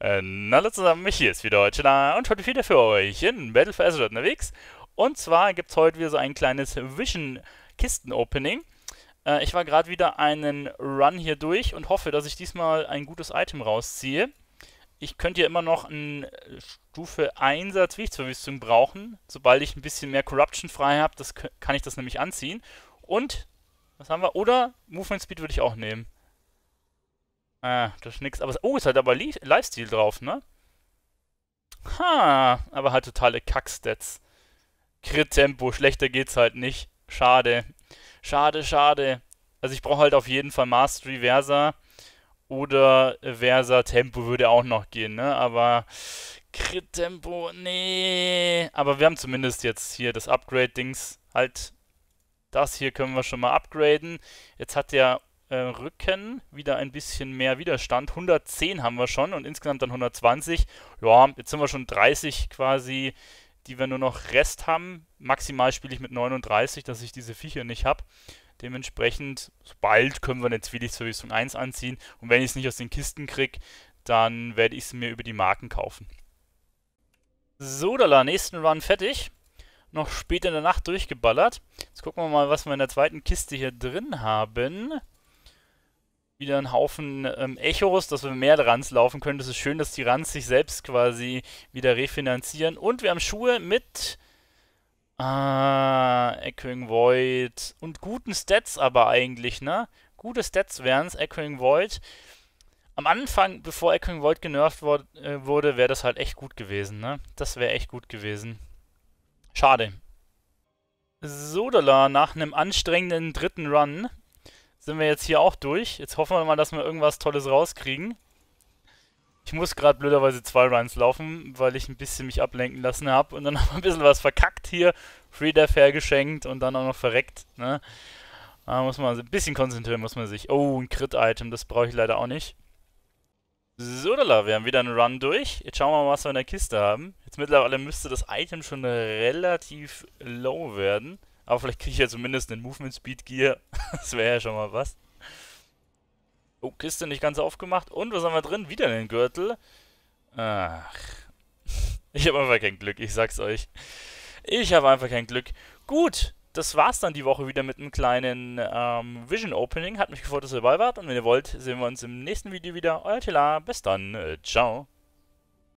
Ähm, hallo zusammen, hier ist wieder Deutschler und heute wieder für euch in Battle for Azeroth unterwegs. Und zwar gibt es heute wieder so ein kleines Vision-Kisten-Opening. Äh, ich war gerade wieder einen Run hier durch und hoffe, dass ich diesmal ein gutes Item rausziehe. Ich könnte ja immer noch eine Stufe 1er Zwichtsverwüstung brauchen. Sobald ich ein bisschen mehr Corruption frei habe, kann ich das nämlich anziehen. Und, was haben wir? Oder Movement Speed würde ich auch nehmen. Ah, das ist nix. Aber, oh, ist halt aber Lifestyle drauf, ne? Ha, aber halt totale Kackstats. Crit-Tempo, schlechter geht's halt nicht. Schade. Schade, schade. Also ich brauche halt auf jeden Fall Mastery Versa oder Versa Tempo würde auch noch gehen, ne? Aber Crit Tempo, nee. Aber wir haben zumindest jetzt hier das Upgrade Dings halt das hier können wir schon mal upgraden. Jetzt hat der äh, Rücken wieder ein bisschen mehr Widerstand. 110 haben wir schon und insgesamt dann 120. Ja, jetzt sind wir schon 30 quasi, die wir nur noch Rest haben. Maximal spiele ich mit 39, dass ich diese Viecher nicht habe. Dementsprechend, bald können wir eine Zwillingsverwüstung 1 anziehen. Und wenn ich es nicht aus den Kisten kriege, dann werde ich es mir über die Marken kaufen. So, Dala, nächsten Run fertig. Noch spät in der Nacht durchgeballert. Jetzt gucken wir mal, was wir in der zweiten Kiste hier drin haben wieder einen Haufen ähm, Echos, dass wir mehr Runs laufen können. Das ist schön, dass die Runs sich selbst quasi wieder refinanzieren. Und wir haben Schuhe mit äh, Echoing Void und guten Stats aber eigentlich, ne? Gute Stats wären es, Echoing Void. Am Anfang, bevor Echoing Void genervt wor äh, wurde, wäre das halt echt gut gewesen, ne? Das wäre echt gut gewesen. Schade. Sodala nach einem anstrengenden dritten Run sind wir jetzt hier auch durch. Jetzt hoffen wir mal, dass wir irgendwas Tolles rauskriegen. Ich muss gerade blöderweise zwei Runs laufen, weil ich ein bisschen mich ablenken lassen habe. Und dann haben wir ein bisschen was verkackt hier. Free Death hergeschenkt und dann auch noch verreckt. Ne? Da muss man ein bisschen konzentrieren, muss man sich. Oh, ein Crit-Item, das brauche ich leider auch nicht. So, wir haben wieder einen Run durch. Jetzt schauen wir mal, was wir in der Kiste haben. Jetzt mittlerweile müsste das Item schon relativ low werden. Aber vielleicht kriege ich ja zumindest einen Movement Speed Gear. das wäre ja schon mal was. Oh, Kiste nicht ganz aufgemacht. Und was haben wir drin? Wieder einen Gürtel. Ach. Ich habe einfach kein Glück, ich sag's euch. Ich habe einfach kein Glück. Gut, das war's dann die Woche wieder mit einem kleinen ähm, Vision Opening. Hat mich gefreut, dass ihr dabei wart. Und wenn ihr wollt, sehen wir uns im nächsten Video wieder. Euer Tila, Bis dann. Äh, ciao.